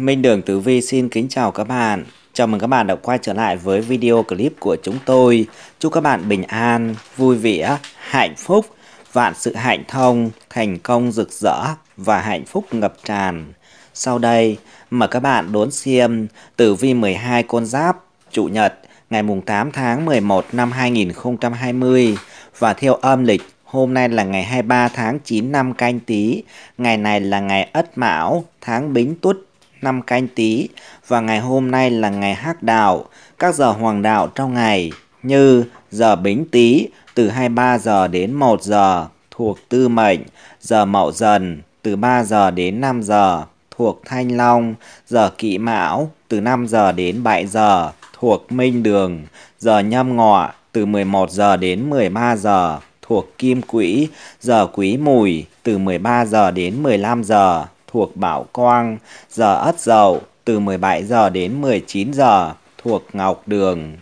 Minh Đường Tử Vi xin kính chào các bạn. Chào mừng các bạn đã quay trở lại với video clip của chúng tôi. Chúc các bạn bình an, vui vẻ, hạnh phúc, vạn sự hạnh thông, thành công rực rỡ và hạnh phúc ngập tràn. Sau đây, mời các bạn đón xem Tử Vi 12 con giáp, Chủ nhật, ngày mùng 8 tháng 11 năm 2020 và theo âm lịch Hôm nay là ngày 23 tháng 9 năm canh tí, ngày này là ngày Ất Mão, tháng Bính Tuất năm canh tí và ngày hôm nay là ngày hắc đạo, các giờ hoàng đạo trong ngày như giờ bính tý từ 23 giờ đến 1 giờ thuộc tư mệnh, giờ mậu dần từ 3 giờ đến 5 giờ thuộc thanh long, giờ kỵ mão từ 5 giờ đến 7 giờ thuộc minh đường, giờ nhâm ngọ từ 11 giờ đến 13 giờ thuộc kim quỹ, giờ quý mùi từ 13 giờ đến 15 giờ thuộc Bảo Quang, giờ Ất Dậu từ 17 giờ đến 19 giờ thuộc Ngọc Đường.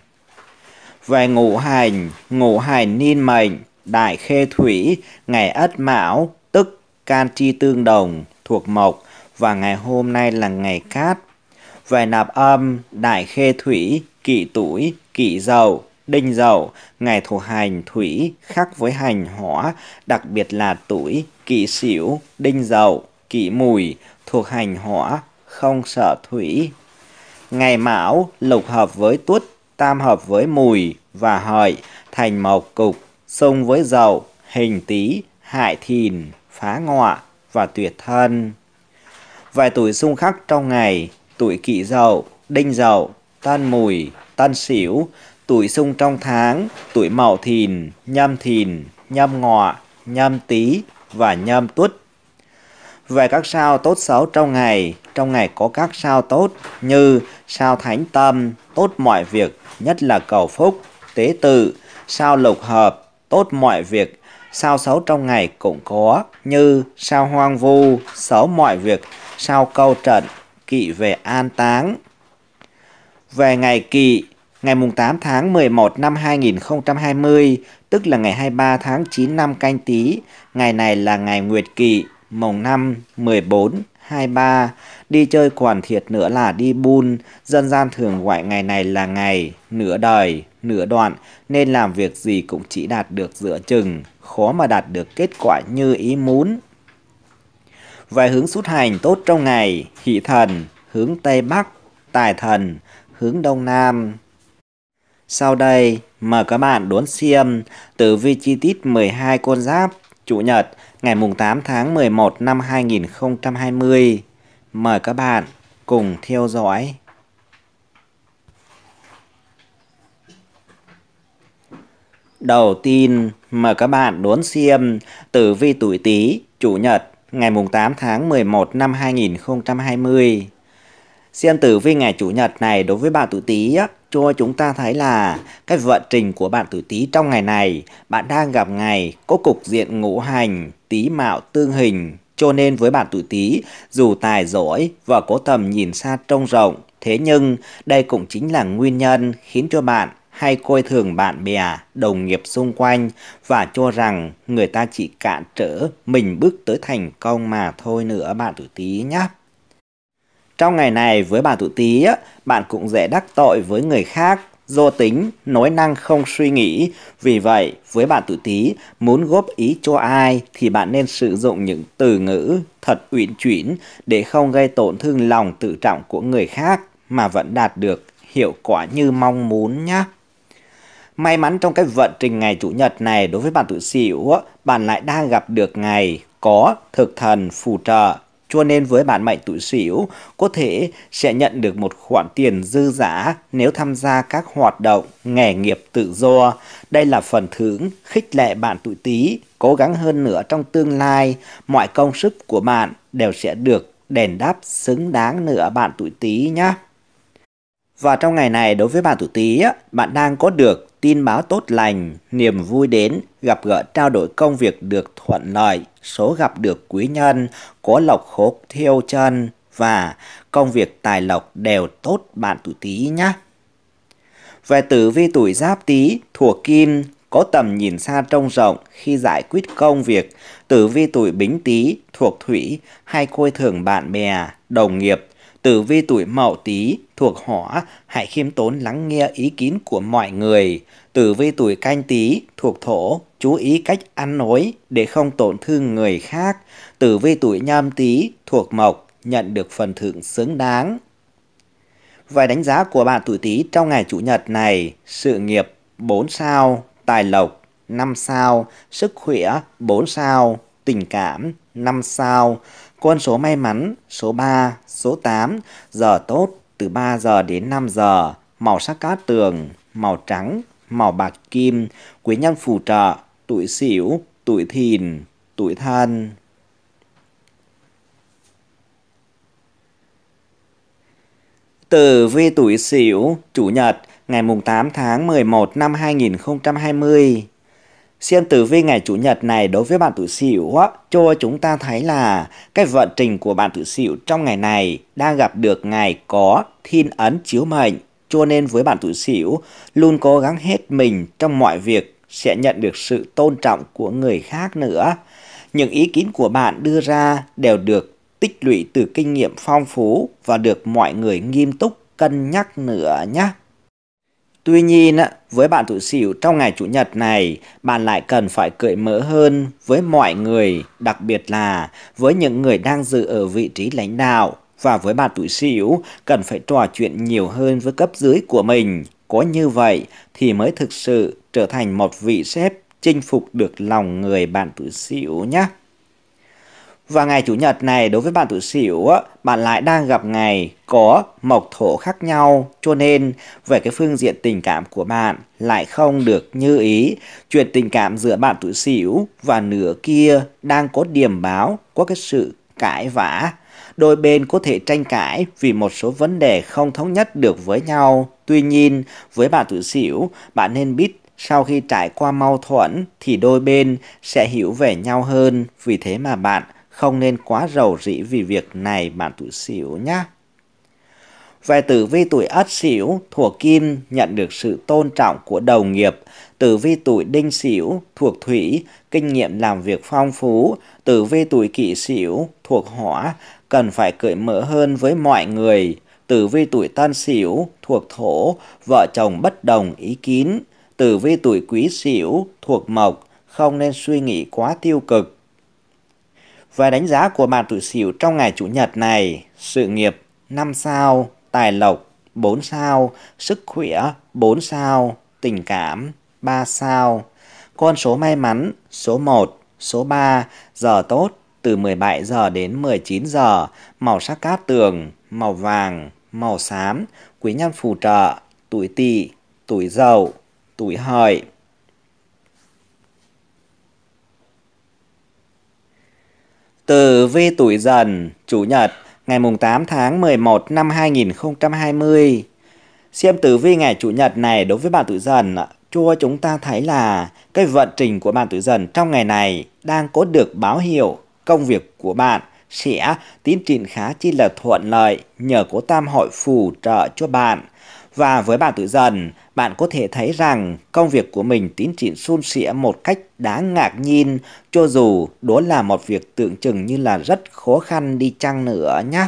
Về ngũ hành, ngũ hành niên mệnh, đại khê thủy, ngày Ất Mão, tức can chi tương đồng, thuộc Mộc, và ngày hôm nay là ngày Cát. Về nạp âm, đại khê thủy, kỷ tuổi, kỷ dậu, đinh dậu, ngày thuộc hành thủy, khác với hành hỏa, đặc biệt là tuổi, kỷ sửu, đinh dậu kỷ mùi, thuộc hành hỏa, không sợ thủy. Ngày mão, lục hợp với tuất, tam hợp với mùi và hợi, thành mộc cục, xung với dậu, hình tý, hại thìn, phá ngọa và tuyệt thân. Vài tuổi xung khắc trong ngày, tuổi kỷ dậu, đinh dậu, tan mùi, tan xỉu, tuổi xung trong tháng, tuổi mậu thìn, nhâm thìn, nhâm ngọ, nhâm tý và nhâm tuất về các sao tốt xấu trong ngày. Trong ngày có các sao tốt như sao thánh tâm, tốt mọi việc, nhất là cầu phúc, tế tự, sao lục hợp, tốt mọi việc. Sao xấu trong ngày cũng có như sao hoang vu, xấu mọi việc, sao câu trận, kỵ về an táng. Về ngày kỵ, ngày 8 tháng 11 năm 2020, tức là ngày 23 tháng 9 năm canh tí, ngày này là ngày Nguyệt Kỵ mồng 5, 14, 23, đi chơi quản thiệt nữa là đi bun, dân gian thường gọi ngày này là ngày, nửa đời, nửa đoạn, nên làm việc gì cũng chỉ đạt được giữa chừng, khó mà đạt được kết quả như ý muốn. vài hướng xuất hành tốt trong ngày, hỷ thần, hướng Tây Bắc, tài thần, hướng Đông Nam. Sau đây, mời các bạn đốn xem tử vi chi tiết 12 con giáp Chủ nhật ngày 8 tháng 11 năm 2020. Mời các bạn cùng theo dõi. Đầu tiên, mời các bạn đốn xem tử vi tuổi Tý, Chủ nhật ngày 8 tháng 11 năm 2020 xem tử vi ngày chủ nhật này đối với bạn tuổi tý cho chúng ta thấy là cái vận trình của bạn tuổi tý trong ngày này bạn đang gặp ngày có cục diện ngũ hành tý mạo tương hình cho nên với bạn tuổi tý dù tài giỏi và có tầm nhìn xa trông rộng thế nhưng đây cũng chính là nguyên nhân khiến cho bạn hay coi thường bạn bè, đồng nghiệp xung quanh và cho rằng người ta chỉ cản trở mình bước tới thành công mà thôi nữa bạn tuổi Tý nhé. Trong ngày này với bạn tuổi Tý, bạn cũng dễ đắc tội với người khác, do tính, nói năng không suy nghĩ. Vì vậy, với bạn tuổi Tý muốn góp ý cho ai thì bạn nên sử dụng những từ ngữ thật uyển chuyển để không gây tổn thương lòng tự trọng của người khác mà vẫn đạt được hiệu quả như mong muốn nhé. May mắn trong cái vận trình ngày Chủ nhật này đối với bạn tuổi xỉu, bạn lại đang gặp được ngày có thực thần phù trợ cho nên với bạn mệnh tuổi Sửu có thể sẽ nhận được một khoản tiền dư giả nếu tham gia các hoạt động nghề nghiệp tự do. Đây là phần thưởng khích lệ bạn tuổi Tý cố gắng hơn nữa trong tương lai, mọi công sức của bạn đều sẽ được đền đáp xứng đáng nữa bạn tuổi Tý nhé. Và trong ngày này đối với bạn tuổi Tý, bạn đang có được tin báo tốt lành, niềm vui đến, gặp gỡ trao đổi công việc được thuận lợi, số gặp được quý nhân, có lộc khốp theo chân và công việc tài lộc đều tốt bạn tuổi tí nhé. Về tử vi tuổi giáp tí, thuộc kim, có tầm nhìn xa trông rộng khi giải quyết công việc, tử vi tuổi bính tí, thuộc thủy hay coi thường bạn bè, đồng nghiệp Tử vi tuổi Mậu Tý thuộc Hỏa, hãy khiêm tốn lắng nghe ý kiến của mọi người. Tử vi tuổi Canh Tý thuộc Thổ, chú ý cách ăn nói để không tổn thương người khác. Tử vi tuổi Nhâm Tý thuộc Mộc, nhận được phần thưởng xứng đáng. Vài đánh giá của bạn tuổi Tý trong ngày chủ nhật này, sự nghiệp 4 sao, tài lộc 5 sao, sức khỏe 4 sao, tình cảm 5 sao. Con số may mắn số 3, số 8, giờ tốt từ 3 giờ đến 5 giờ, màu sắc cát tường, màu trắng, màu bạc kim, quý nhân phù trợ, tuổi xỉu, tuổi thìn, tuổi thân. Từ vi tuổi Sửu, Chủ nhật, ngày mùng 8 tháng 11 năm 2020. Xem tử vi ngày Chủ nhật này đối với bạn tuổi sửu, á, cho chúng ta thấy là cái vận trình của bạn tuổi sửu trong ngày này đang gặp được ngày có thiên ấn chiếu mệnh. Cho nên với bạn tuổi sửu luôn cố gắng hết mình trong mọi việc sẽ nhận được sự tôn trọng của người khác nữa. Những ý kiến của bạn đưa ra đều được tích lũy từ kinh nghiệm phong phú và được mọi người nghiêm túc cân nhắc nữa nhé. Tuy nhiên, với bạn tuổi xỉu trong ngày Chủ nhật này, bạn lại cần phải cởi mở hơn với mọi người, đặc biệt là với những người đang dự ở vị trí lãnh đạo. Và với bạn tuổi xỉu, cần phải trò chuyện nhiều hơn với cấp dưới của mình. Có như vậy thì mới thực sự trở thành một vị sếp chinh phục được lòng người bạn tuổi xỉu nhé. Và ngày Chủ nhật này đối với bạn tuổi Sửu bạn lại đang gặp ngày có mộc thổ khác nhau cho nên về cái phương diện tình cảm của bạn lại không được như ý. Chuyện tình cảm giữa bạn tuổi Sửu và nửa kia đang có điểm báo có cái sự cãi vã. Đôi bên có thể tranh cãi vì một số vấn đề không thống nhất được với nhau. Tuy nhiên, với bạn tuổi Sửu, bạn nên biết sau khi trải qua mâu thuẫn thì đôi bên sẽ hiểu về nhau hơn, vì thế mà bạn không nên quá rầu rĩ vì việc này bạn tuổi xỉu nhé. Về tử vi tuổi ất xỉu, thuộc kim nhận được sự tôn trọng của đồng nghiệp. Tử vi tuổi đinh xỉu, thuộc thủy, kinh nghiệm làm việc phong phú. Tử vi tuổi kỷ xỉu, thuộc hỏa, cần phải cởi mở hơn với mọi người. Tử vi tuổi tân xỉu, thuộc thổ, vợ chồng bất đồng ý kiến. Tử vi tuổi quý xỉu, thuộc mộc, không nên suy nghĩ quá tiêu cực. Và đánh giá của bạn tuổi Sửu trong ngày Chủ nhật này, sự nghiệp 5 sao, tài lộc 4 sao, sức khỏe 4 sao, tình cảm 3 sao. Con số may mắn số 1, số 3, giờ tốt từ 17 giờ đến 19 giờ, màu sắc cát tường, màu vàng, màu xám, quý nhân phù trợ, tuổi tỵ, tuổi dậu, tuổi hợi. Từ vi tuổi dần, Chủ nhật, ngày mùng 8 tháng 11 năm 2020. Xem tử vi ngày Chủ nhật này đối với bạn tuổi dần, cho chúng ta thấy là cái vận trình của bạn tuổi dần trong ngày này đang có được báo hiệu công việc của bạn sẽ tiến triển khá chi là thuận lợi nhờ có tam hội phù trợ cho bạn. Và với bạn tuổi Dần, bạn có thể thấy rằng công việc của mình tiến triển suôn sẻ một cách đáng ngạc nhiên, cho dù đó là một việc tượng trưng như là rất khó khăn đi chăng nữa nhé.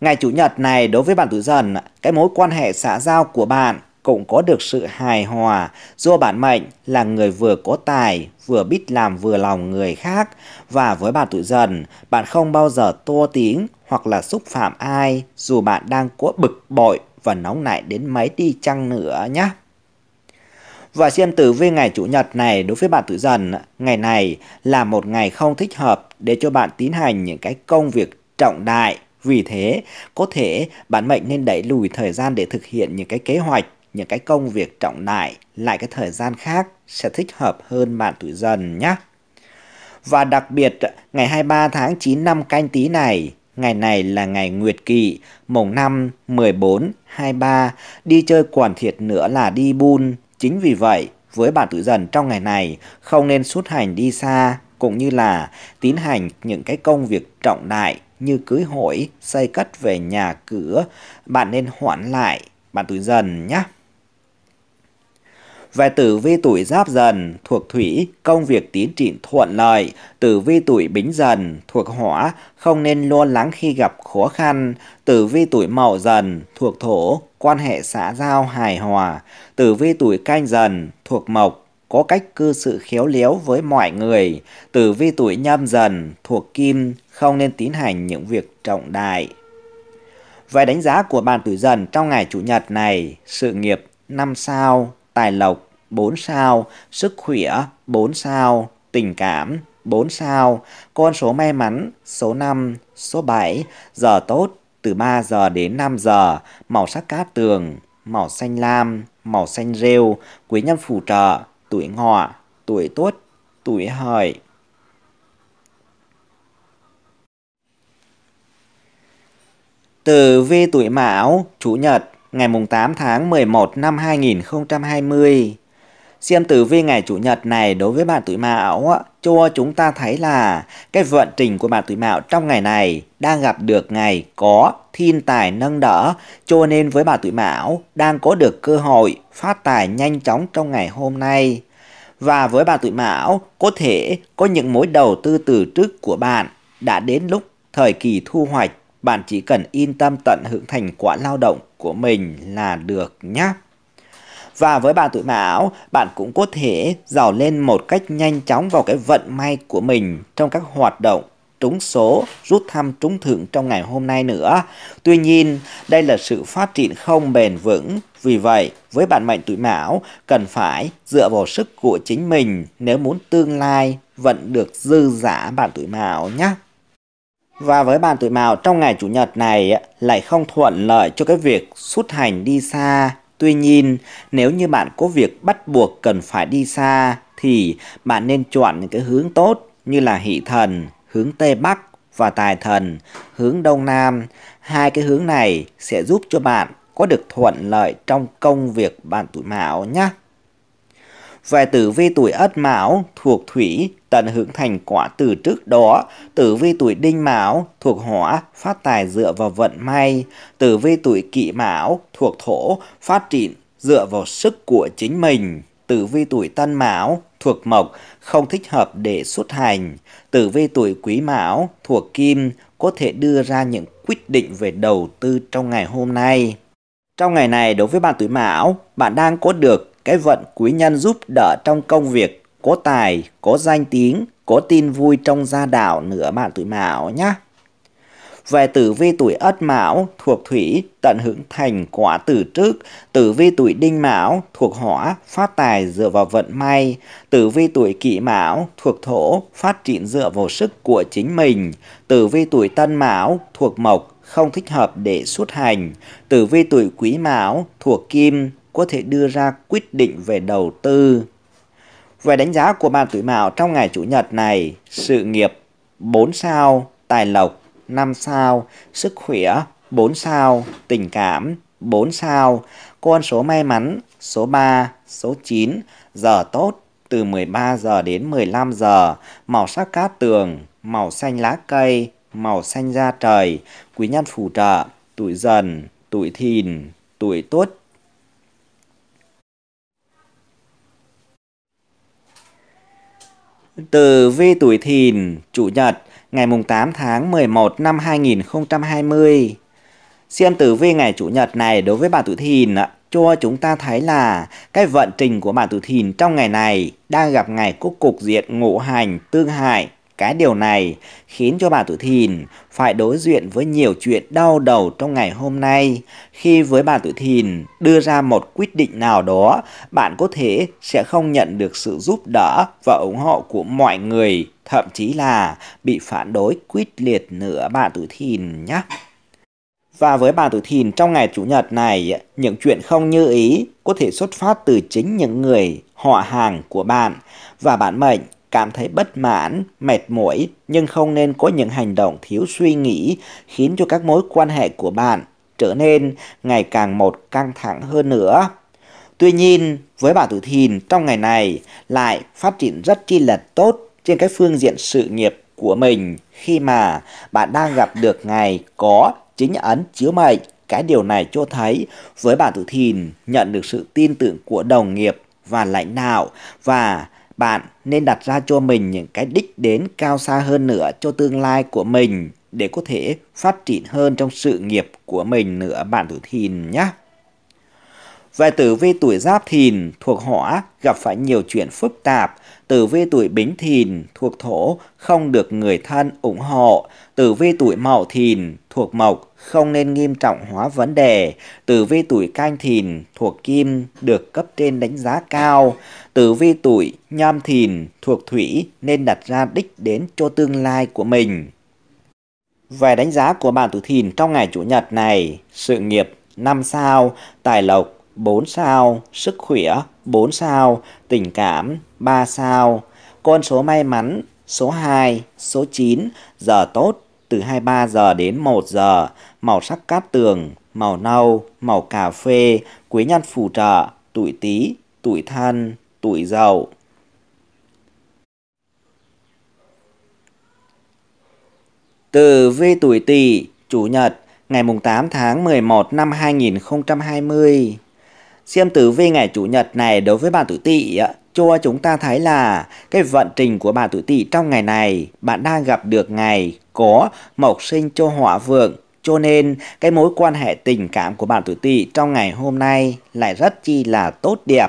Ngày Chủ nhật này đối với bạn tuổi Dần, cái mối quan hệ xã giao của bạn cũng có được sự hài hòa do bản mệnh là người vừa có tài vừa biết làm vừa lòng người khác và với bạn tuổi dần bạn không bao giờ tô tiếng hoặc là xúc phạm ai dù bạn đang có bực bội và nóng nảy đến mấy đi chăng nữa nhé. Và xem tử vi ngày Chủ nhật này đối với bạn tuổi dần, ngày này là một ngày không thích hợp để cho bạn tiến hành những cái công việc trọng đại. Vì thế, có thể bạn mệnh nên đẩy lùi thời gian để thực hiện những cái kế hoạch, những cái công việc trọng đại lại cái thời gian khác sẽ thích hợp hơn bạn tuổi dần nhé. Và đặc biệt, ngày 23 tháng 9 năm canh tí này, Ngày này là ngày Nguyệt Kỵ, mồng 5, 14, 23, đi chơi quản thiệt nữa là đi bun. Chính vì vậy, với bạn tử dần trong ngày này, không nên xuất hành đi xa, cũng như là tiến hành những cái công việc trọng đại như cưới hỏi, xây cất về nhà cửa. Bạn nên hoãn lại, bạn tử dần nhé. Về tử vi tuổi giáp dần thuộc thủy, công việc tiến triển thuận lợi. Tử vi tuổi bính dần thuộc hỏa, không nên lo lắng khi gặp khó khăn. Tử vi tuổi mậu dần thuộc thổ, quan hệ xã giao hài hòa. Tử vi tuổi canh dần thuộc mộc, có cách cư xử khéo léo với mọi người. Tử vi tuổi nhâm dần thuộc kim, không nên tiến hành những việc trọng đại. Về đánh giá của bạn tuổi dần trong ngày Chủ nhật này, sự nghiệp 5 sao, tài lộc 4 sao, sức khỏe 4 sao, tình cảm 4 sao, con số may mắn số 5, số 7, giờ tốt từ 3 giờ đến 5 giờ, màu sắc cát tường, màu xanh lam, màu xanh rêu, quý nhân phù trợ, tuổi ngọ, tuổi tuất, tuổi hợi. từ vi tuổi Mão, Chủ nhật, ngày 8 tháng 11 năm 2020 Xem tử vi ngày Chủ nhật này đối với bạn tuổi Mão cho chúng ta thấy là cái vận trình của bạn tuổi Mão trong ngày này đang gặp được ngày có thiên tài nâng đỡ cho nên với bạn tuổi Mão đang có được cơ hội phát tài nhanh chóng trong ngày hôm nay. Và với bạn tuổi Mão có thể có những mối đầu tư từ trước của bạn đã đến lúc thời kỳ thu hoạch bạn chỉ cần yên tâm tận hưởng thành quả lao động của mình là được nhé. Và với bạn tuổi mão, bạn cũng có thể giàu lên một cách nhanh chóng vào cái vận may của mình trong các hoạt động trúng số, rút thăm trúng thưởng trong ngày hôm nay nữa. Tuy nhiên, đây là sự phát triển không bền vững. Vì vậy, với bạn mệnh tuổi mão, cần phải dựa vào sức của chính mình nếu muốn tương lai vẫn được dư giả bạn tuổi mão nhé. Và với bạn tuổi mão trong ngày chủ nhật này lại không thuận lợi cho cái việc xuất hành đi xa Tuy nhiên, nếu như bạn có việc bắt buộc cần phải đi xa thì bạn nên chọn những cái hướng tốt như là hỷ thần, hướng Tây Bắc và tài thần, hướng Đông Nam. Hai cái hướng này sẽ giúp cho bạn có được thuận lợi trong công việc bạn tuổi mão nhé. Về tử vi tuổi ất mão thuộc thủy tận hưởng thành quả từ trước đó. Tử vi tuổi đinh mão thuộc hỏa, phát tài dựa vào vận may. Tử vi tuổi kỷ mão thuộc thổ, phát triển dựa vào sức của chính mình. Tử vi tuổi tân mão thuộc mộc, không thích hợp để xuất hành. Tử vi tuổi quý mão thuộc kim, có thể đưa ra những quyết định về đầu tư trong ngày hôm nay. Trong ngày này đối với bạn tuổi Mão, bạn đang có được cái vận quý nhân giúp đỡ trong công việc có tài, có danh tiếng, có tin vui trong gia đạo nữa bạn tuổi Mão nhé. Về tử vi tuổi Ất Mão thuộc Thủy, tận hưởng thành quả từ trước. Tử vi tuổi Đinh Mão thuộc Hỏa, phát tài dựa vào vận may. Tử vi tuổi Kỷ Mão thuộc Thổ, phát triển dựa vào sức của chính mình. Tử vi tuổi Tân Mão thuộc Mộc, không thích hợp để xuất hành. Tử vi tuổi Quý Mão thuộc Kim, có thể đưa ra quyết định về đầu tư. Về đánh giá của bạn tuổi mão trong ngày Chủ nhật này, sự nghiệp 4 sao, tài lộc 5 sao, sức khỏe 4 sao, tình cảm 4 sao, con số may mắn số 3, số 9, giờ tốt từ 13 giờ đến 15 giờ, màu sắc cát tường, màu xanh lá cây, màu xanh da trời, quý nhân phù trợ, tuổi dần, tuổi thìn, tuổi tuất, Từ vi tuổi thìn, chủ nhật, ngày mùng 8 tháng 11 năm 2020. Xem tử vi ngày chủ nhật này đối với bà tuổi thìn cho chúng ta thấy là cái vận trình của bạn tuổi thìn trong ngày này đang gặp ngày cúc cục diện ngũ hành tương hại. Cái điều này khiến cho bà tuổi Thìn phải đối diện với nhiều chuyện đau đầu trong ngày hôm nay. Khi với bà tuổi Thìn đưa ra một quyết định nào đó, bạn có thể sẽ không nhận được sự giúp đỡ và ủng hộ của mọi người, thậm chí là bị phản đối quyết liệt nữa bà tuổi Thìn nhé. Và với bà tuổi Thìn trong ngày Chủ nhật này, những chuyện không như ý có thể xuất phát từ chính những người họ hàng của bạn. Và bạn mệnh cảm thấy bất mãn, mệt mỏi nhưng không nên có những hành động thiếu suy nghĩ khiến cho các mối quan hệ của bạn trở nên ngày càng một căng thẳng hơn nữa. Tuy nhiên, với bà Thủ Thìn trong ngày này lại phát triển rất chi là tốt trên cái phương diện sự nghiệp của mình khi mà bạn đang gặp được ngày có chính ấn chiếu mệnh. Cái điều này cho thấy với bà Thủ Thìn nhận được sự tin tưởng của đồng nghiệp và lãnh đạo và bạn nên đặt ra cho mình những cái đích đến cao xa hơn nữa cho tương lai của mình để có thể phát triển hơn trong sự nghiệp của mình nữa bạn tuổi thìn nhé về tử vi tuổi giáp thìn thuộc hỏa gặp phải nhiều chuyện phức tạp. Tử vi tuổi bính thìn thuộc thổ không được người thân ủng hộ. Tử vi tuổi mậu thìn thuộc mộc không nên nghiêm trọng hóa vấn đề. Tử vi tuổi canh thìn thuộc kim được cấp trên đánh giá cao. Tử vi tuổi nhâm thìn thuộc thủy nên đặt ra đích đến cho tương lai của mình. Về đánh giá của bạn tuổi thìn trong ngày chủ nhật này, sự nghiệp năm sao, tài lộc 4 sao, sức khỏe 4 sao, tình cảm 3 sao. Con số may mắn số 2, số 9, giờ tốt từ 23 giờ đến 1 giờ, màu sắc cát tường, màu nâu, màu cà phê, quý nhân phù trợ, tuổi Tý, tuổi Thân, tuổi Dậu. Từ vi tuổi Tỵ, chủ nhật, ngày mùng 8 tháng 11 năm 2020. Xem tử vi ngày Chủ nhật này đối với bạn tuổi Tỵ cho chúng ta thấy là cái vận trình của bạn tuổi Tỵ trong ngày này bạn đang gặp được ngày có mộc sinh cho họa vượng cho nên cái mối quan hệ tình cảm của bạn tuổi tỵ trong ngày hôm nay lại rất chi là tốt đẹp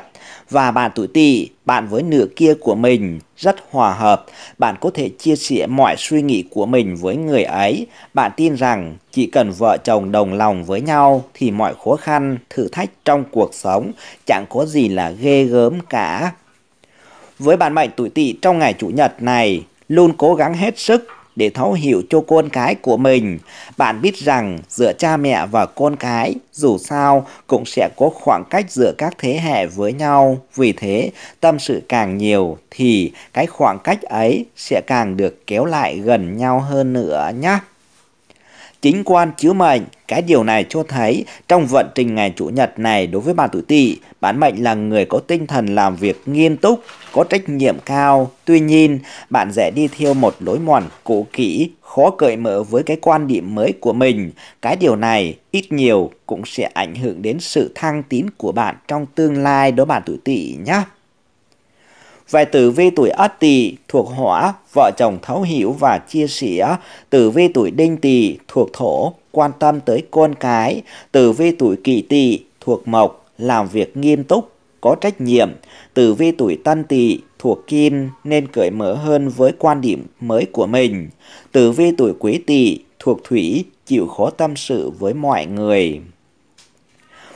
và bạn tuổi tỵ, bạn với nửa kia của mình rất hòa hợp, bạn có thể chia sẻ mọi suy nghĩ của mình với người ấy. Bạn tin rằng chỉ cần vợ chồng đồng lòng với nhau thì mọi khó khăn, thử thách trong cuộc sống chẳng có gì là ghê gớm cả. Với bạn mệnh tuổi tỵ trong ngày chủ nhật này, luôn cố gắng hết sức để thấu hiểu cho con cái của mình. Bạn biết rằng giữa cha mẹ và con cái dù sao cũng sẽ có khoảng cách giữa các thế hệ với nhau. Vì thế, tâm sự càng nhiều thì cái khoảng cách ấy sẽ càng được kéo lại gần nhau hơn nữa nhé chính quan chiếu mệnh. Cái điều này cho thấy trong vận trình ngày Chủ nhật này đối với bạn tuổi tỵ, bản mệnh là người có tinh thần làm việc nghiêm túc, có trách nhiệm cao. Tuy nhiên, bạn dễ đi theo một lối mòn cũ kỹ, khó cởi mở với cái quan điểm mới của mình. Cái điều này ít nhiều cũng sẽ ảnh hưởng đến sự thăng tín của bạn trong tương lai đó bạn tuổi tỵ nhé. Về tử vi tuổi Ất Tỵ thuộc Hỏa, vợ chồng thấu hiểu và chia sẻ. Tử vi tuổi Đinh Tỵ thuộc Thổ, quan tâm tới con cái. Tử vi tuổi Kỷ Tỵ thuộc Mộc, làm việc nghiêm túc, có trách nhiệm. Tử vi tuổi Tân Tỵ thuộc Kim nên cởi mở hơn với quan điểm mới của mình. Tử vi tuổi Quý Tỵ thuộc Thủy, chịu khó tâm sự với mọi người.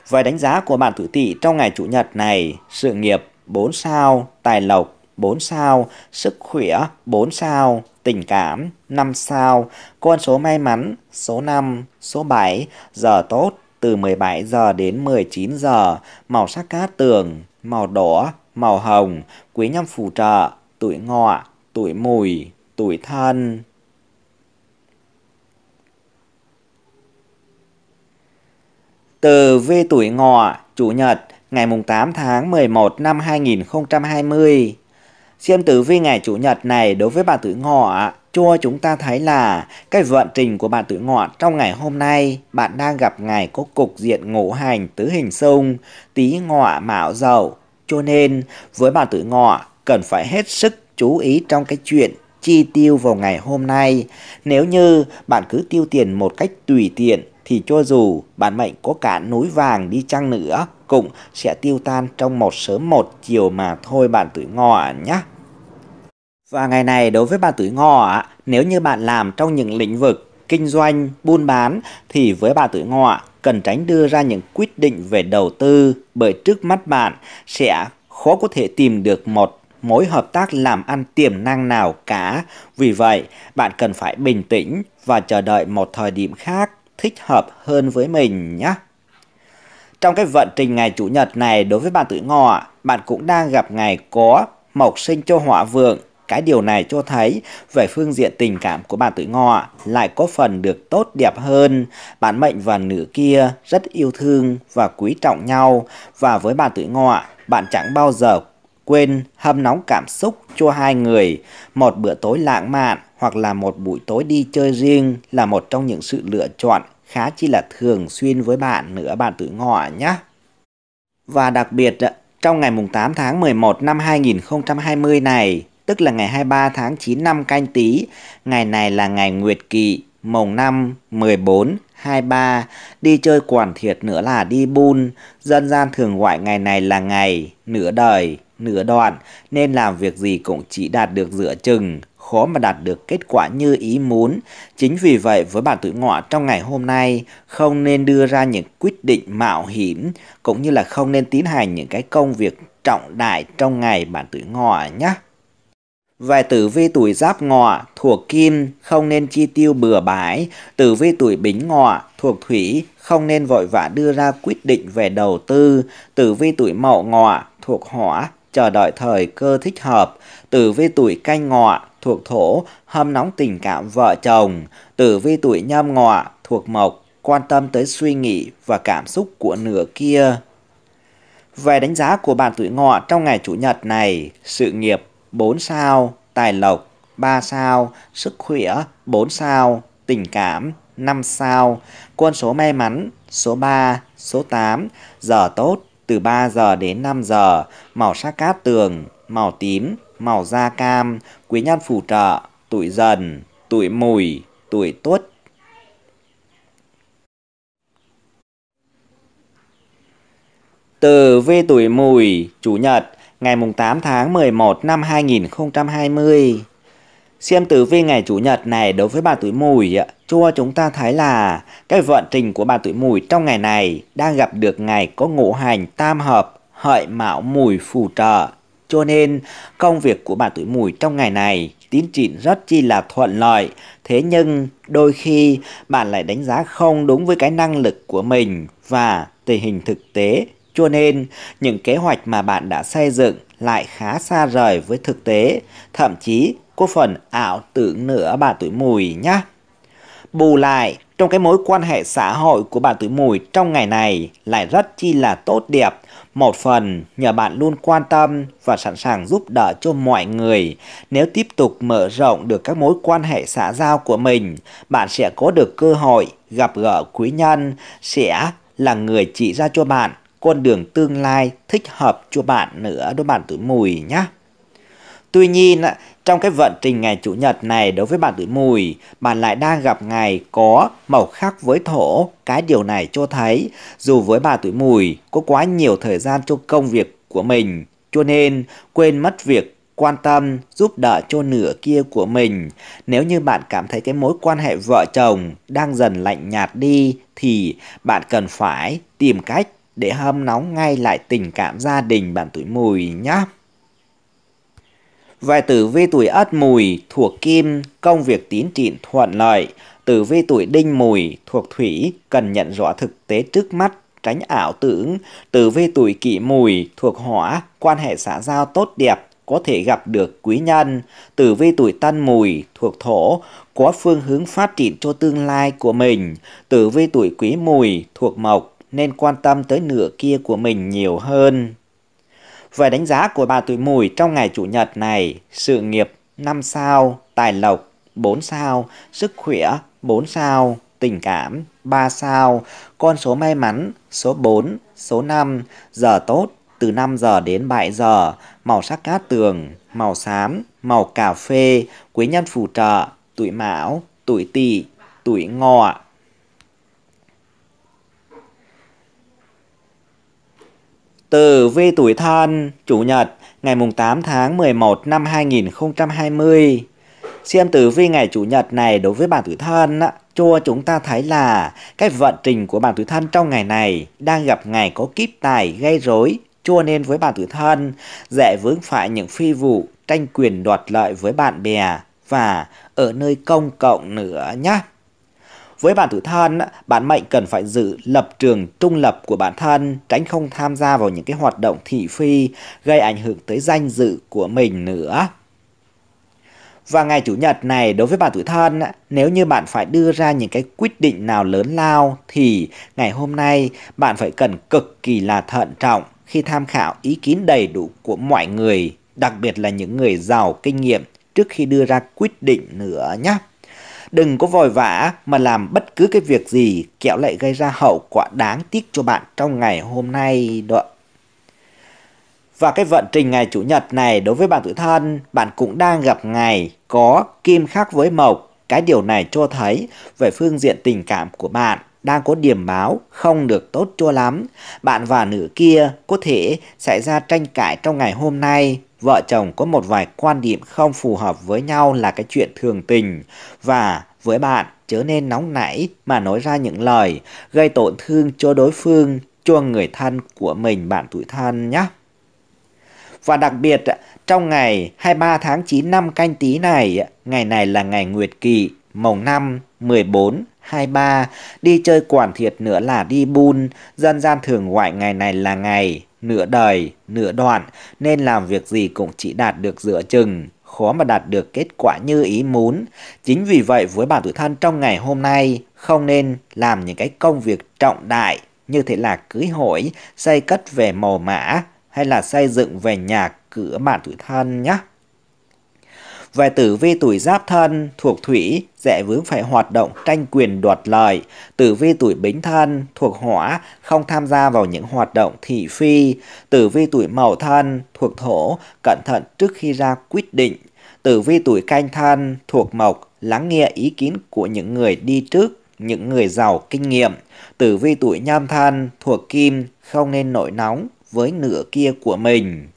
Về đánh giá của bạn tuổi Tỵ trong ngày chủ nhật này, sự nghiệp 4 sao, tài lộc 4 sao, sức khỏe 4 sao, tình cảm 5 sao, con số may mắn số 5, số 7, giờ tốt từ 17 giờ đến 19 giờ, màu sắc cát tường, màu đỏ, màu hồng, quý nhân phù trợ, tuổi ngọ, tuổi mùi, tuổi thân. Từ vi tuổi ngọ, chủ nhật, ngày 8 tháng 11 năm 2020. Xem tử vi ngày Chủ nhật này đối với bà Tử Ngọ, cho chúng ta thấy là cái vận trình của bà Tử Ngọ trong ngày hôm nay, bạn đang gặp ngày có cục diện ngũ hành tứ hình xung, tí ngọ mạo dậu. Cho nên, với bà Tử Ngọ, cần phải hết sức chú ý trong cái chuyện chi tiêu vào ngày hôm nay. Nếu như bạn cứ tiêu tiền một cách tùy tiện thì cho dù bản mệnh có cả núi vàng đi chăng nữa cũng sẽ tiêu tan trong một sớm một chiều mà thôi bạn tuổi ngọ nhé. Và ngày này đối với bạn tuổi ngọ, nếu như bạn làm trong những lĩnh vực kinh doanh, buôn bán thì với bạn tuổi ngọ cần tránh đưa ra những quyết định về đầu tư bởi trước mắt bạn sẽ khó có thể tìm được một mối hợp tác làm ăn tiềm năng nào cả. Vì vậy, bạn cần phải bình tĩnh và chờ đợi một thời điểm khác thích hợp hơn với mình nhé. Trong cái vận trình ngày Chủ nhật này đối với bạn tuổi ngọ, bạn cũng đang gặp ngày có mộc sinh cho họa vượng. Cái điều này cho thấy về phương diện tình cảm của bạn tuổi ngọ lại có phần được tốt đẹp hơn. Bạn mệnh và nữ kia rất yêu thương và quý trọng nhau và với bạn tuổi ngọ bạn chẳng bao giờ quên hâm nóng cảm xúc cho hai người một bữa tối lãng mạn hoặc là một buổi tối đi chơi riêng là một trong những sự lựa chọn khá chi là thường xuyên với bạn nữa bạn tự ngọ nhé. Và đặc biệt ờ, trong ngày mùng 8 tháng 11 năm 2020 này, tức là ngày 23 tháng 9 năm canh tí, ngày này là ngày Nguyệt Kỵ, mồng 5, 14, 23, đi chơi quản thiệt nữa là đi bun, dân gian thường gọi ngày này là ngày nửa đời, nửa đoạn, nên làm việc gì cũng chỉ đạt được giữa chừng khó mà đạt được kết quả như ý muốn. Chính vì vậy với bạn tuổi ngọ trong ngày hôm nay không nên đưa ra những quyết định mạo hiểm cũng như là không nên tiến hành những cái công việc trọng đại trong ngày bạn tuổi ngọ nhé. Về tử vi tuổi giáp ngọ thuộc kim không nên chi tiêu bừa bãi, tử vi tuổi bính ngọ thuộc thủy không nên vội vã đưa ra quyết định về đầu tư, tử vi tuổi mậu ngọ thuộc hỏa chờ đợi thời cơ thích hợp, tử vi tuổi canh ngọ thuộc thổ, hâm nóng tình cảm vợ chồng, tử vi tuổi nhâm ngọ thuộc mộc, quan tâm tới suy nghĩ và cảm xúc của nửa kia. Về đánh giá của bạn tuổi ngọ trong ngày chủ nhật này, sự nghiệp 4 sao, tài lộc 3 sao, sức khỏe 4 sao, tình cảm 5 sao, quân số may mắn số 3, số 8, giờ tốt từ 3 giờ đến 5 giờ, màu sắc cát tường, màu tím, màu da cam, quý nhân phù trợ, tuổi dần, tuổi mùi, tuổi tuất. Từ vi tuổi mùi, Chủ nhật, ngày mùng 8 tháng 11 năm 2020. Xem tử vi ngày Chủ nhật này đối với bà tuổi mùi, cho chúng ta thấy là cái vận trình của bà tuổi mùi trong ngày này đang gặp được ngày có ngũ hành tam hợp hợi mão mùi phù trợ. Cho nên công việc của bà tuổi mùi trong ngày này tiến triển rất chi là thuận lợi. Thế nhưng đôi khi bạn lại đánh giá không đúng với cái năng lực của mình và tình hình thực tế. Cho nên những kế hoạch mà bạn đã xây dựng lại khá xa rời với thực tế. Thậm chí cô phần ảo tưởng nữa bà tuổi mùi nhá. Bù lại, trong cái mối quan hệ xã hội của bà tuổi mùi trong ngày này lại rất chi là tốt đẹp. Một phần nhờ bạn luôn quan tâm và sẵn sàng giúp đỡ cho mọi người. Nếu tiếp tục mở rộng được các mối quan hệ xã giao của mình, bạn sẽ có được cơ hội gặp gỡ quý nhân, sẽ là người chỉ ra cho bạn con đường tương lai thích hợp cho bạn nữa đó bạn tuổi mùi nhé. Tuy nhiên, trong cái vận trình ngày Chủ nhật này đối với bạn tuổi mùi, bạn lại đang gặp ngày có màu khác với thổ. Cái điều này cho thấy, dù với bà tuổi mùi có quá nhiều thời gian cho công việc của mình, cho nên quên mất việc quan tâm, giúp đỡ cho nửa kia của mình. Nếu như bạn cảm thấy cái mối quan hệ vợ chồng đang dần lạnh nhạt đi thì bạn cần phải tìm cách để hâm nóng ngay lại tình cảm gia đình bạn tuổi mùi nhé. Vài tử vi tuổi Ất Mùi thuộc Kim, công việc tiến triển thuận lợi. Tử vi tuổi Đinh Mùi thuộc Thủy, cần nhận rõ thực tế trước mắt, tránh ảo tưởng. Tử vi tuổi Kỷ Mùi thuộc Hỏa, quan hệ xã giao tốt đẹp, có thể gặp được quý nhân. Tử vi tuổi Tân Mùi thuộc Thổ, có phương hướng phát triển cho tương lai của mình. Tử vi tuổi Quý Mùi thuộc Mộc, nên quan tâm tới nửa kia của mình nhiều hơn. Về đánh giá của bà tuổi mùi trong ngày Chủ nhật này, sự nghiệp 5 sao, tài lộc 4 sao, sức khỏe 4 sao, tình cảm 3 sao, con số may mắn số 4, số 5, giờ tốt từ 5 giờ đến 7 giờ, màu sắc cát tường, màu xám, màu cà phê, quý nhân phù trợ, tuổi mão, tuổi tỵ, tuổi ngọ, Từ vi tuổi thân, Chủ nhật, ngày 8 tháng 11 năm 2020. Xem tử vi ngày Chủ nhật này đối với bạn tuổi thân á, cho chúng ta thấy là cái vận trình của bạn tuổi thân trong ngày này đang gặp ngày có kíp tài gây rối cho nên với bạn tuổi thân dễ vướng phải những phi vụ tranh quyền đoạt lợi với bạn bè và ở nơi công cộng nữa nhé. Với bản tử thân, bản mệnh cần phải giữ lập trường trung lập của bản thân, tránh không tham gia vào những cái hoạt động thị phi gây ảnh hưởng tới danh dự của mình nữa. Và ngày Chủ nhật này đối với bạn tuổi thân, nếu như bạn phải đưa ra những cái quyết định nào lớn lao thì ngày hôm nay bạn phải cần cực kỳ là thận trọng khi tham khảo ý kiến đầy đủ của mọi người, đặc biệt là những người giàu kinh nghiệm trước khi đưa ra quyết định nữa nhé. Đừng có vội vã mà làm bất cứ cái việc gì kẹo lại gây ra hậu quả đáng tiếc cho bạn trong ngày hôm nay đó. Và cái vận trình ngày Chủ nhật này đối với bạn tuổi thân, bạn cũng đang gặp ngày có kim khác với mộc. Cái điều này cho thấy về phương diện tình cảm của bạn đang có điểm báo không được tốt cho lắm. Bạn và nữ kia có thể xảy ra tranh cãi trong ngày hôm nay. Vợ chồng có một vài quan điểm không phù hợp với nhau là cái chuyện thường tình. Và với bạn chớ nên nóng nảy mà nói ra những lời gây tổn thương cho đối phương, cho người thân của mình, bạn tuổi thân nhé. Và đặc biệt, trong ngày 23 tháng 9 năm canh tí này, ngày này là ngày Nguyệt kỳ mồng năm 14 hai ba Đi chơi quản thiệt nữa là đi bun, dân gian thường gọi ngày này là ngày, nửa đời, nửa đoạn, nên làm việc gì cũng chỉ đạt được giữa chừng, khó mà đạt được kết quả như ý muốn. Chính vì vậy với bản tuổi thân trong ngày hôm nay, không nên làm những cái công việc trọng đại như thế là cưới hỏi, xây cất về màu mã hay là xây dựng về nhà cửa bản tuổi thân nhé. Về tử vi tuổi giáp thân thuộc thủy dễ vướng phải hoạt động tranh quyền đoạt lợi. Tử vi tuổi bính thân thuộc hỏa không tham gia vào những hoạt động thị phi. Tử vi tuổi mậu thân thuộc thổ cẩn thận trước khi ra quyết định. Tử vi tuổi canh thân thuộc mộc lắng nghe ý kiến của những người đi trước những người giàu kinh nghiệm. Tử vi tuổi nhâm thân thuộc kim không nên nổi nóng với nửa kia của mình.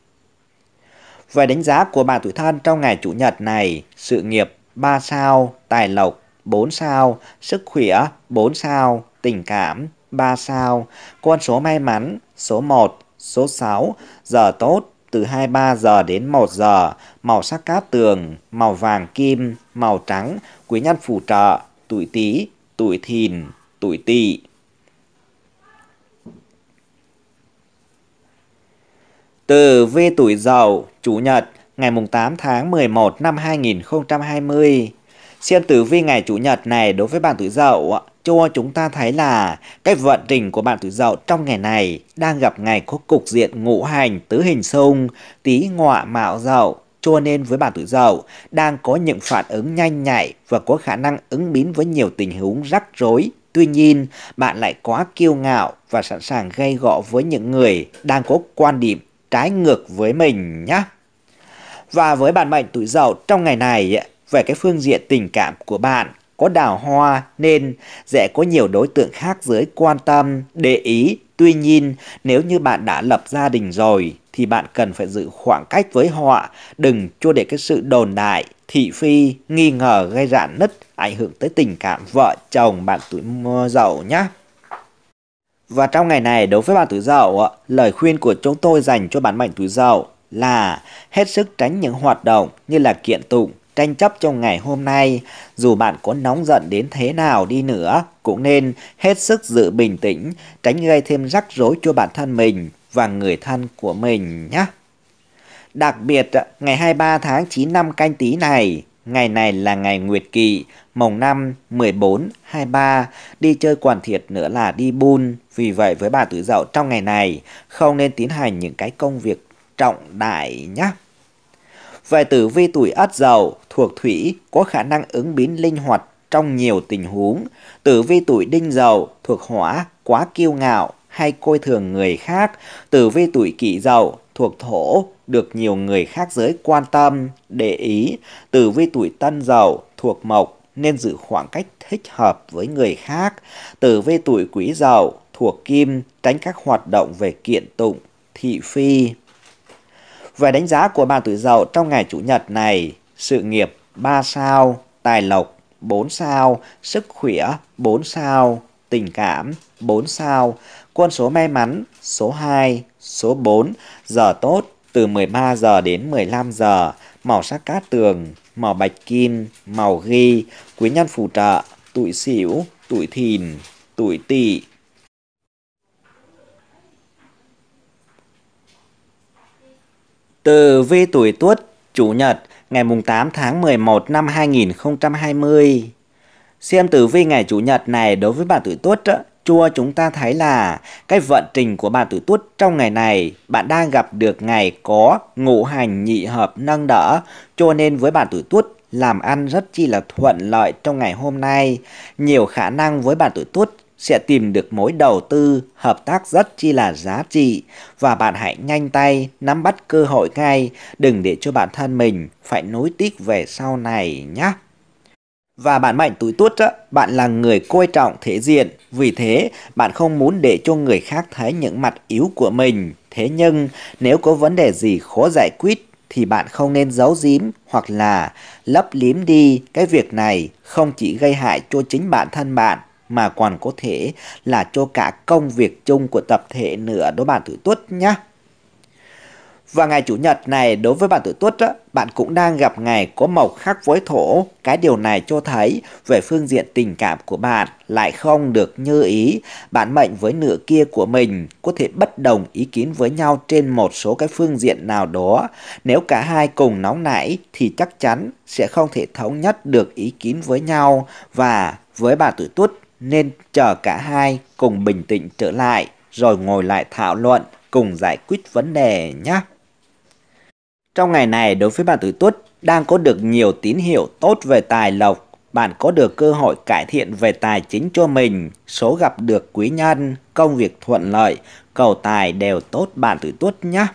Về đánh giá của bạn tuổi thân trong ngày Chủ nhật này, sự nghiệp 3 sao, tài lộc 4 sao, sức khỏe 4 sao, tình cảm 3 sao, con số may mắn số 1, số 6, giờ tốt từ 23 giờ đến 1 giờ, màu sắc cát tường, màu vàng kim, màu trắng, quý nhân phù trợ, tuổi tý, tuổi thìn, tuổi tỵ. Từ vi tuổi dậu, Chủ nhật, ngày 8 tháng 11 năm 2020. Xem tử vi ngày Chủ nhật này đối với bạn tuổi dậu cho chúng ta thấy là cái vận trình của bạn tuổi dậu trong ngày này đang gặp ngày có cục diện ngũ hành tứ hình xung, tý ngọ mạo dậu, cho nên với bạn tuổi dậu đang có những phản ứng nhanh nhạy và có khả năng ứng biến với nhiều tình huống rắc rối. Tuy nhiên, bạn lại quá kiêu ngạo và sẵn sàng gây gọ với những người đang có quan điểm trái ngược với mình nhé. Và với bản mệnh tuổi dậu trong ngày này, về cái phương diện tình cảm của bạn có đào hoa nên sẽ có nhiều đối tượng khác giới quan tâm, để ý. Tuy nhiên, nếu như bạn đã lập gia đình rồi thì bạn cần phải giữ khoảng cách với họ, đừng cho để cái sự đồn đại, thị phi, nghi ngờ gây rạn nứt ảnh hưởng tới tình cảm vợ chồng bạn tuổi dậu nhé. Và trong ngày này đối với bạn tuổi dậu, lời khuyên của chúng tôi dành cho bạn mệnh tuổi dậu là hết sức tránh những hoạt động như là kiện tụng, tranh chấp trong ngày hôm nay. Dù bạn có nóng giận đến thế nào đi nữa, cũng nên hết sức giữ bình tĩnh, tránh gây thêm rắc rối cho bản thân mình và người thân của mình nhé. Đặc biệt, ngày 23 tháng 9 năm canh tí này, ngày này là ngày nguyệt kỵ, mồng 5, 14, 23 đi chơi quản thiệt nữa là đi buôn. Vì vậy với bà tuổi dậu trong ngày này không nên tiến hành những cái công việc trọng đại nhé. Về tử vi tuổi ất dậu thuộc thủy có khả năng ứng biến linh hoạt trong nhiều tình huống. Tử vi tuổi đinh dậu thuộc hỏa quá kiêu ngạo hay coi thường người khác. Tử vi tuổi kỷ dậu thuộc thổ được nhiều người khác giới quan tâm, để ý. Tử vi tuổi tân dậu thuộc mộc nên giữ khoảng cách thích hợp với người khác. Tử vi tuổi quý dậu thuộc kim tránh các hoạt động về kiện tụng, thị phi. Về đánh giá của bạn tuổi dậu trong ngày chủ nhật này, sự nghiệp 3 sao, tài lộc 4 sao, sức khỏe 4 sao, tình cảm 4 sao, quân số may mắn số 2, số 4, giờ tốt từ 13 giờ đến 15 giờ, màu sắc cát tường màu bạch kim, màu ghi, quý nhân phù trợ, tuổi xỉu, tuổi thìn, tuổi tỵ. Từ vi tuổi tuất, Chủ nhật, ngày mùng 8 tháng 11 năm 2020. Xem tử vi ngày Chủ nhật này đối với bạn tuổi tuất chua chúng ta thấy là cái vận trình của bạn tuổi tuất trong ngày này bạn đang gặp được ngày có ngũ hành nhị hợp nâng đỡ cho nên với bạn tuổi tuất làm ăn rất chi là thuận lợi trong ngày hôm nay nhiều khả năng với bạn tuổi tuất sẽ tìm được mối đầu tư hợp tác rất chi là giá trị và bạn hãy nhanh tay nắm bắt cơ hội ngay đừng để cho bản thân mình phải nối tiếc về sau này nhé và bạn mạnh tuổi tuất á, bạn là người coi trọng thể diện, vì thế bạn không muốn để cho người khác thấy những mặt yếu của mình. Thế nhưng nếu có vấn đề gì khó giải quyết thì bạn không nên giấu giếm hoặc là lấp liếm đi cái việc này không chỉ gây hại cho chính bản thân bạn mà còn có thể là cho cả công việc chung của tập thể nữa đó bạn tuổi tuất nhé. Và ngày Chủ nhật này đối với bạn tuổi tuất á, bạn cũng đang gặp ngày có mộc khắc với thổ. Cái điều này cho thấy về phương diện tình cảm của bạn lại không được như ý. Bạn mệnh với nửa kia của mình có thể bất đồng ý kiến với nhau trên một số cái phương diện nào đó. Nếu cả hai cùng nóng nảy thì chắc chắn sẽ không thể thống nhất được ý kiến với nhau và với bạn tuổi tuất nên chờ cả hai cùng bình tĩnh trở lại rồi ngồi lại thảo luận cùng giải quyết vấn đề nhé. Trong ngày này đối với bạn tuổi Tuất đang có được nhiều tín hiệu tốt về tài lộc, bạn có được cơ hội cải thiện về tài chính cho mình, số gặp được quý nhân, công việc thuận lợi, cầu tài đều tốt bạn tuổi Tuất nhé.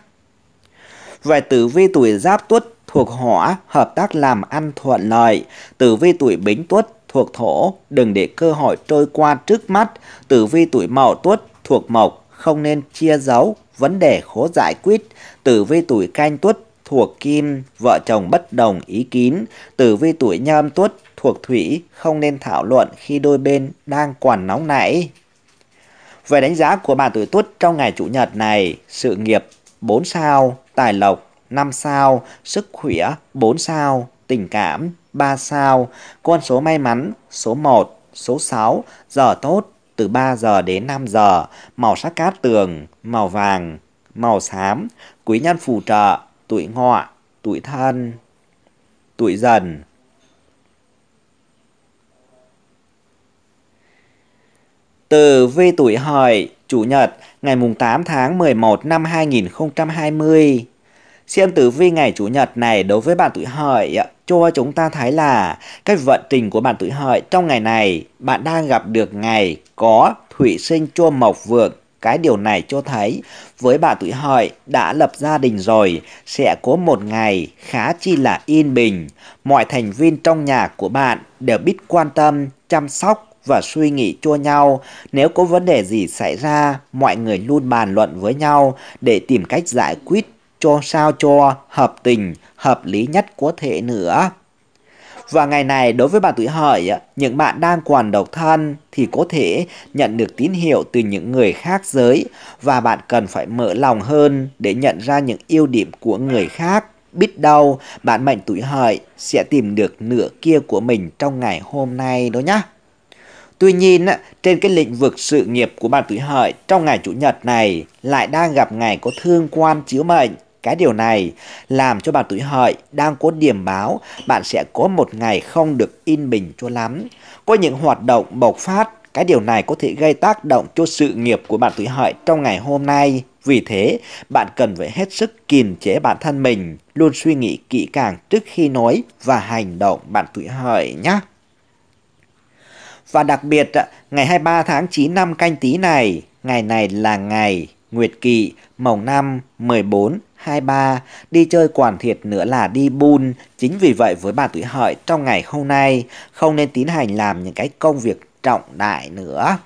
Về tử vi tuổi Giáp Tuất thuộc hỏa, hợp tác làm ăn thuận lợi, tử vi tuổi Bính Tuất thuộc thổ, đừng để cơ hội trôi qua trước mắt, tử vi tuổi Mậu Tuất thuộc mộc, không nên chia giấu, vấn đề khó giải quyết, tử vi tuổi Canh Tuất thuộc kim, vợ chồng bất đồng ý kín, tử vi tuổi nhâm tuất thuộc thủy không nên thảo luận khi đôi bên đang còn nóng nảy. Về đánh giá của bạn tuổi tuất trong ngày chủ nhật này, sự nghiệp 4 sao, tài lộc 5 sao, sức khỏe 4 sao, tình cảm 3 sao, con số may mắn số 1, số 6, giờ tốt từ 3 giờ đến 5 giờ, màu sắc cát tường, màu vàng, màu xám, quý nhân phù trợ, tuổi ngọ, tuổi thân, tuổi dần. Từ vi tuổi hợi, Chủ nhật, ngày mùng 8 tháng 11 năm 2020. Xem tử vi ngày Chủ nhật này đối với bạn tuổi hợi cho chúng ta thấy là cái vận trình của bạn tuổi hợi trong ngày này bạn đang gặp được ngày có thủy sinh chua mộc vượng cái điều này cho thấy với bà tuổi hợi đã lập gia đình rồi sẽ có một ngày khá chi là yên bình. Mọi thành viên trong nhà của bạn đều biết quan tâm, chăm sóc và suy nghĩ cho nhau. Nếu có vấn đề gì xảy ra, mọi người luôn bàn luận với nhau để tìm cách giải quyết cho sao cho hợp tình, hợp lý nhất có thể nữa. Và ngày này đối với bạn tuổi hợi, những bạn đang còn độc thân thì có thể nhận được tín hiệu từ những người khác giới và bạn cần phải mở lòng hơn để nhận ra những ưu điểm của người khác. Biết đâu bạn mệnh tuổi hợi sẽ tìm được nửa kia của mình trong ngày hôm nay đó nhé. Tuy nhiên, trên cái lĩnh vực sự nghiệp của bạn tuổi hợi trong ngày Chủ nhật này lại đang gặp ngày có thương quan chiếu mệnh cái điều này làm cho bạn tuổi hợi đang có điểm báo bạn sẽ có một ngày không được yên bình cho lắm. Có những hoạt động bộc phát, cái điều này có thể gây tác động cho sự nghiệp của bạn tuổi hợi trong ngày hôm nay. Vì thế, bạn cần phải hết sức kiềm chế bản thân mình, luôn suy nghĩ kỹ càng trước khi nói và hành động bạn tuổi hợi nhé. Và đặc biệt, ngày 23 tháng 9 năm canh tí này, ngày này là ngày Nguyệt Kỵ, mồng năm 14 hai ba đi chơi quản thiệt nữa là đi bùn Chính vì vậy với bà tuổi hợi trong ngày hôm nay không nên tiến hành làm những cái công việc trọng đại nữa.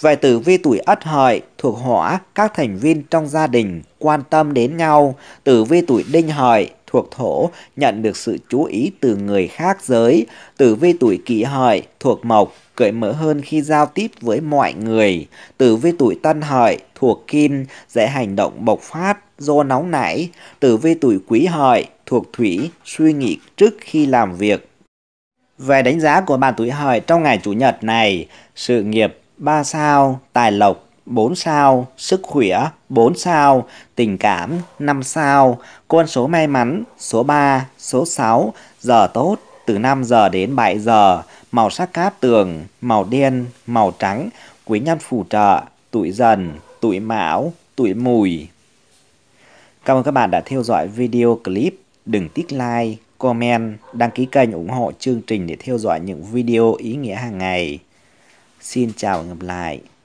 Về tử vi tuổi ất hợi thuộc hỏa các thành viên trong gia đình quan tâm đến nhau. Tử vi tuổi đinh hợi thuộc thổ nhận được sự chú ý từ người khác giới. Tử vi tuổi kỷ hợi thuộc mộc cởi mở hơn khi giao tiếp với mọi người. Tử vi tuổi tân hợi, thuộc kim, dễ hành động bộc phát, do nóng nảy. Tử vi tuổi quý hợi, thuộc thủy, suy nghĩ trước khi làm việc. Về đánh giá của bạn tuổi hợi trong ngày Chủ nhật này, sự nghiệp 3 sao, tài lộc 4 sao, sức khỏe 4 sao, tình cảm 5 sao, con số may mắn số 3, số 6, giờ tốt từ 5 giờ đến 7 giờ, màu sắc cát tường, màu đen, màu trắng, quý nhân phù trợ, tuổi dần, tuổi mão, tuổi mùi. Cảm ơn các bạn đã theo dõi video clip. Đừng tích like, comment, đăng ký kênh ủng hộ chương trình để theo dõi những video ý nghĩa hàng ngày. Xin chào và gặp lại.